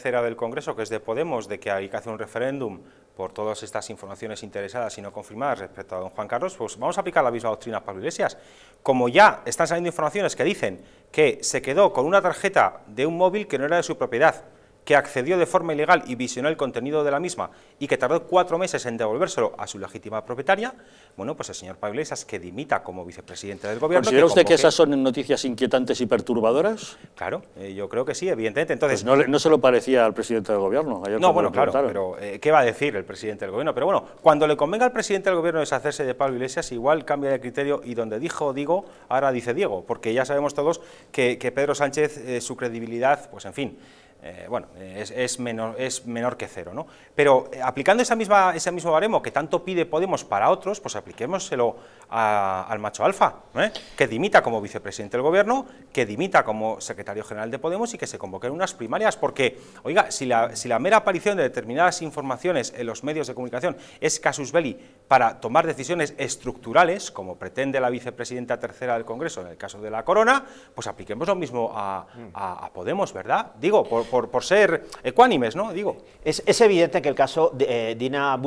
Cera del Congreso, que es de Podemos, de que hay que hacer un referéndum por todas estas informaciones interesadas y no confirmadas respecto a don Juan Carlos, pues vamos a aplicar la misma doctrina a Pablo Iglesias. Como ya están saliendo informaciones que dicen que se quedó con una tarjeta de un móvil que no era de su propiedad, que accedió de forma ilegal y visionó el contenido de la misma y que tardó cuatro meses en devolvérselo a su legítima propietaria, bueno, pues el señor Pablo Iglesias que dimita como vicepresidente del gobierno. ¿Considera usted que esas son noticias inquietantes y perturbadoras? Claro, eh, yo creo que sí, evidentemente. Entonces, pues no, se lo parecía al presidente del gobierno. no, bueno, claro, pero eh, ¿qué va a decir el presidente del gobierno? Pero bueno, cuando le convenga al presidente del gobierno deshacerse de Pablo Iglesias, igual cambia de criterio y donde dijo digo, ahora dice Diego, porque ya sabemos todos que, Pedro Sánchez, eh, su credibilidad, pues en fin, eh, bueno, eh, es, menor, es menor que cero. ¿no? Pero eh, aplicando esa misma, ese mismo baremo que tanto pide Podemos para otros, pues apliquémoselo al macho alfa, ¿no? que dimita como vicepresidente del gobierno, que dimita como secretario general de Podemos y que se convoquen unas primarias, porque, oiga, si la, si la mera aparición de determinadas informaciones en los medios de comunicación es casus belli para tomar decisiones estructurales, como pretende la vicepresidenta tercera del Congreso en el caso de la corona, pues apliquemos lo mismo a, mm. a Podemos, ¿verdad? Digo, por, por, ser ecuánimes, ¿no? Digo. Es, es evidente que el caso de eh, Dina